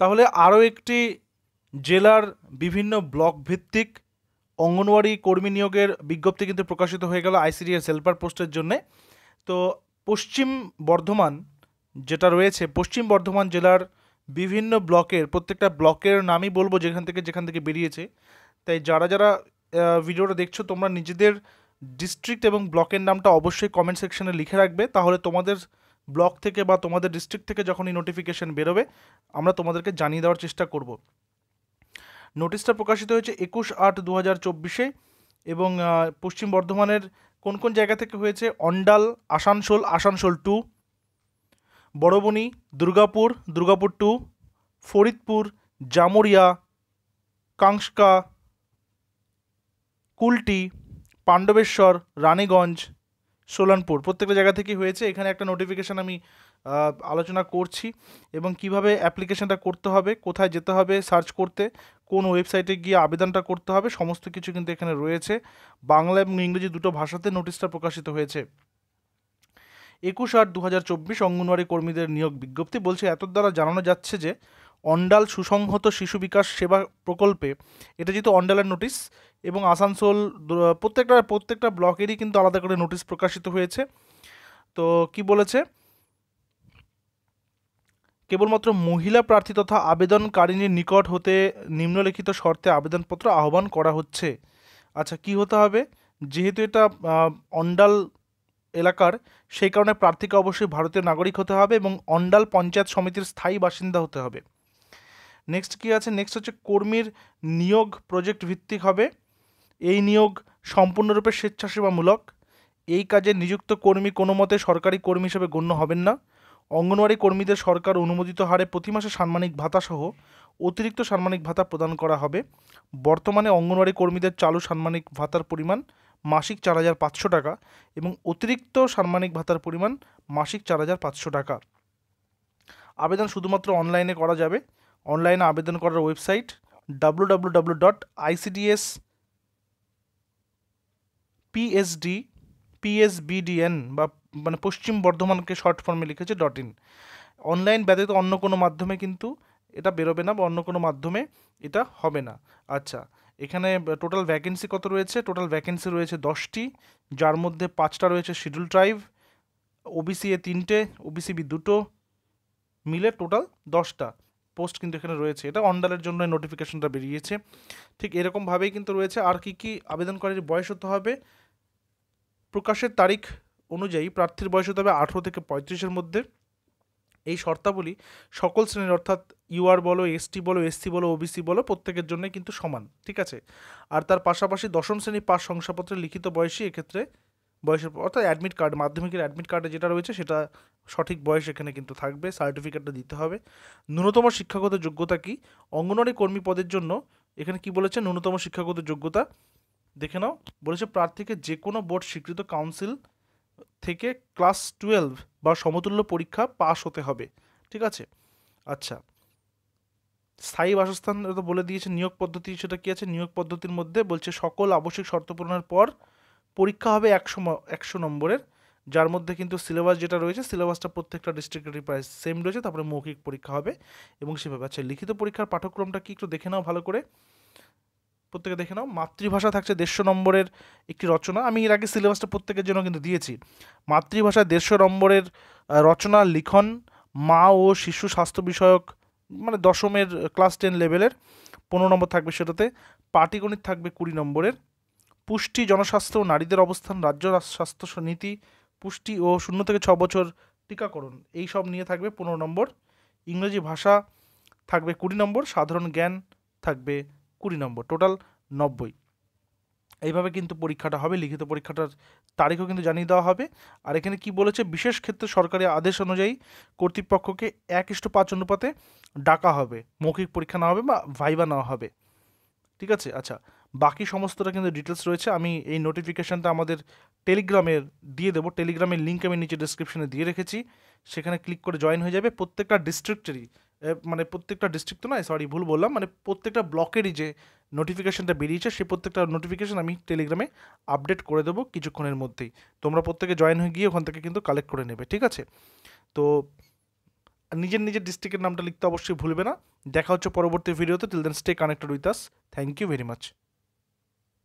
তাহলে আরও একটি জেলার বিভিন্ন ব্লক ভিত্তিক অঙ্গনওয়াড়ি কর্মী নিয়োগের বিজ্ঞপ্তি কিন্তু প্রকাশিত হয়ে গেল আইসিডিএস হেল্পার পোস্টের জন্যে তো পশ্চিম বর্ধমান যেটা রয়েছে পশ্চিম বর্ধমান জেলার বিভিন্ন ব্লকের প্রত্যেকটা ব্লকের নামই বলবো যেখান থেকে যেখান থেকে বেরিয়েছে তাই যারা যারা ভিডিওটা দেখছো তোমরা নিজেদের ডিস্ট্রিক্ট এবং ব্লকের নামটা অবশ্যই কমেন্ট সেকশনে লিখে রাখবে তাহলে তোমাদের ব্লক থেকে বা তোমাদের ডিস্ট্রিক্ট থেকে যখন এই নোটিফিকেশান বেরোবে আমরা তোমাদেরকে জানিয়ে দেওয়ার চেষ্টা করব নোটিশটা প্রকাশিত হয়েছে একুশ আট দু হাজার চব্বিশে এবং পশ্চিম বর্ধমানের কোন কোন জায়গা থেকে হয়েছে অন্ডাল আসানসোল আসানসোল টু বড়বনি দুর্গাপুর দুর্গাপুর টু ফরিদপুর জামুরিয়া কাংসকা কুলটি পাণ্ডবেশ্বর রানীগঞ্জ সোলানপুর প্রত্যেকটা জায়গা থেকেই হয়েছে এখানে একটা নোটিফিকেশান আমি আলোচনা করছি এবং কিভাবে অ্যাপ্লিকেশানটা করতে হবে কোথায় যেতে হবে সার্চ করতে কোন ওয়েবসাইটে গিয়ে আবেদনটা করতে হবে সমস্ত কিছু কিন্তু এখানে রয়েছে বাংলা এবং ইংরেজি দুটো ভাষাতে নোটিশটা প্রকাশিত হয়েছে একুশ আট দু হাজার চব্বিশ অঙ্গনওয়াড়ি কর্মীদের নিয়োগ বিজ্ঞপ্তি বলছে এত দ্বারা জানানো যাচ্ছে যে অন্ডাল সুসংহত শিশু বিকাশ সেবা প্রকল্পে এটা যেহেতু অন্ডালের নোটিশ এবং আসানসোল প্রত্যেকটা প্রত্যেকটা ব্লকেরই কিন্তু আলাদা করে নোটিশ প্রকাশিত হয়েছে তো কি বলেছে কেবলমাত্র মহিলা প্রার্থী তথা আবেদনকারিনীর নিকট হতে নিম্নলিখিত শর্তে আবেদনপত্র আহ্বান করা হচ্ছে আচ্ছা কি হতে হবে যেহেতু এটা অন্ডাল এলাকার সেই কারণে প্রার্থীকে অবশ্যই ভারতীয় নাগরিক হতে হবে এবং অন্ডাল পঞ্চায়েত সমিতির স্থায়ী বাসিন্দা হতে হবে নেক্সট কি আছে নেক্সট হচ্ছে কর্মীর নিয়োগ প্রজেক্ট ভিত্তিক হবে এই নিয়োগ সম্পূর্ণরূপে স্বেচ্ছাসেবামূলক এই কাজে নিযুক্ত কর্মী কোনো মতে সরকারি কর্মী হিসেবে গণ্য হবেন না অঙ্গনওয়াড়ি কর্মীদের সরকার অনুমোদিত হারে প্রতি মাসে সাম্মানিক ভাতাসহ অতিরিক্ত সাম্মানিক ভাতা প্রদান করা হবে বর্তমানে অঙ্গনওয়াড়ি কর্মীদের চালু সাম্মানিক ভাতার পরিমাণ মাসিক চার হাজার পাঁচশো টাকা এবং অতিরিক্ত সাম্মানিক ভাতার পরিমাণ মাসিক চার হাজার পাঁচশো টাকা আবেদন শুধুমাত্র অনলাইনে করা যাবে অনলাইনে আবেদন করার ওয়েবসাইট ডাব্লু ডট পিএসডি পিএসবিডিএন বা মানে পশ্চিম বর্ধমানকে শর্ট ফর্মে লিখেছে ডট ইন অনলাইন ব্যতীত অন্য কোনো মাধ্যমে কিন্তু এটা বেরোবে না বা অন্য কোনো মাধ্যমে এটা হবে না আচ্ছা এখানে টোটাল ভ্যাকেন্সি কত রয়েছে টোটাল ভ্যাকেন্সি রয়েছে দশটি যার মধ্যে পাঁচটা রয়েছে শিডিউল ট্রাইব ওবিসি এ তিনটে ওবিসি বি দুটো মিলে টোটাল দশটা পোস্ট কিন্তু এখানে রয়েছে এটা অন্ডালের জন্য নোটিফিকেশনটা বেরিয়েছে ঠিক এরকমভাবেই কিন্তু রয়েছে আর কি কি আবেদনকারীর বয়স হতে হবে প্রকাশের তারিখ অনুযায়ী প্রার্থীর বয়স হতে হবে আঠেরো থেকে পঁয়ত্রিশের মধ্যে এই শর্তাবলী সকল শ্রেণীর অর্থাৎ ইউআর বলো এসটি বলো এসসি বলো ওবিসি বলো প্রত্যেকের জন্য কিন্তু সমান ঠিক আছে আর তার পাশাপাশি দশম শ্রেণী পাশ শংসাপত্রের লিখিত বয়সী এক্ষেত্রে বয়সের অর্থাৎ অ্যাডমিট কার্ড মাধ্যমিকের অ্যাডমিট কার্ডে যেটা রয়েছে সেটা সঠিক বয়স এখানে কিন্তু থাকবে সার্টিফিকেটটা দিতে হবে ন্যূনতম শিক্ষাগত যোগ্যতা কি অঙ্গনওয়াড়ি কর্মী পদের জন্য এখানে কি বলেছে ন্যূনতম শিক্ষাগত যোগ্যতা দেখে নাও বলেছে প্রার্থীকে যে কোনো বোর্ড স্বীকৃত কাউন্সিল থেকে ক্লাস টুয়েলভ বা সমতুল্য পরীক্ষা পাশ হতে হবে ঠিক আছে আচ্ছা স্থায়ী বাসস্থান তো বলে দিয়েছে নিয়োগ পদ্ধতি সেটা কী আছে নিয়োগ পদ্ধতির মধ্যে বলছে সকল আবশ্যিক শর্ত পূরণের পর পরীক্ষা হবে একশো একশো নম্বরের যার মধ্যে কিন্তু সিলেবাস যেটা রয়েছে সিলেবাসটা প্রত্যেকটা ডিস্ট্রিক্টের প্রায় সেম রয়েছে তারপরে মৌখিক পরীক্ষা হবে এবং সেভাবে আচ্ছা লিখিত পরীক্ষার পাঠ্যক্রমটা কি একটু দেখে নাও ভালো করে প্রত্যেকে দেখে নাও মাতৃভাষা থাকছে দেড়শো নম্বরের একটি রচনা আমি এর আগে সিলেবাসটা প্রত্যেকের জন্য কিন্তু দিয়েছি মাতৃভাষা দেড়শো নম্বরের রচনা লিখন মা ও শিশু স্বাস্থ্য বিষয়ক মানে দশমের ক্লাস টেন লেভেলের পনেরো নম্বর থাকবে সেটাতে পাটিগণিত থাকবে কুড়ি নম্বরের পুষ্টি জনস্বাস্থ্য ও নারীদের অবস্থান রাজ্য স্বাস্থ্য নীতি পুষ্টি ও শূন্য থেকে ছ বছর টিকাকরণ এই সব নিয়ে থাকবে পনেরো নম্বর ইংরেজি ভাষা থাকবে কুড়ি নম্বর সাধারণ জ্ঞান থাকবে কুড়ি নম্বর টোটাল নব্বই এইভাবে কিন্তু পরীক্ষাটা হবে লিখিত পরীক্ষাটার তারিখও কিন্তু জানিয়ে দেওয়া হবে আর এখানে কি বলেছে বিশেষ ক্ষেত্রে সরকারি আদেশ অনুযায়ী কর্তৃপক্ষকে এক ইষ্ট পাঁচ অনুপাতে ডাকা হবে মৌখিক পরীক্ষা নেওয়া হবে বা ভাইবা নেওয়া হবে ঠিক আছে আচ্ছা বাকি সমস্তটা কিন্তু ডিটেলস রয়েছে আমি এই নোটিফিকেশানটা আমাদের টেলিগ্রামে দিয়ে দেবো টেলিগ্রামের লিঙ্ক আমি নিচে ডিসক্রিপশানে দিয়ে রেখেছি সেখানে ক্লিক করে জয়েন হয়ে যাবে প্রত্যেকটা ডিস্ট্রিক্টেরই মানে প্রত্যেকটা ডিস্ট্রিক্ট তো নয় সরি ভুল বললাম মানে প্রত্যেকটা ব্লকেরই যে নোটিফিকেশানটা বেরিয়েছে সেই প্রত্যেকটা নোটিফিকেশান আমি টেলিগ্রামে আপডেট করে দেবো কিছুক্ষণের মধ্যেই তোমরা প্রত্যেকে জয়েন হয়ে গিয়ে ওখান থেকে কিন্তু কালেক্ট করে নেবে ঠিক আছে তো নিজের নিজের ডিস্ট্রিক্টের নামটা লিখতে অবশ্যই ভুলবে না দেখা হচ্ছে পরবর্তী ভিডিওতে till then stay connected with us thank you very much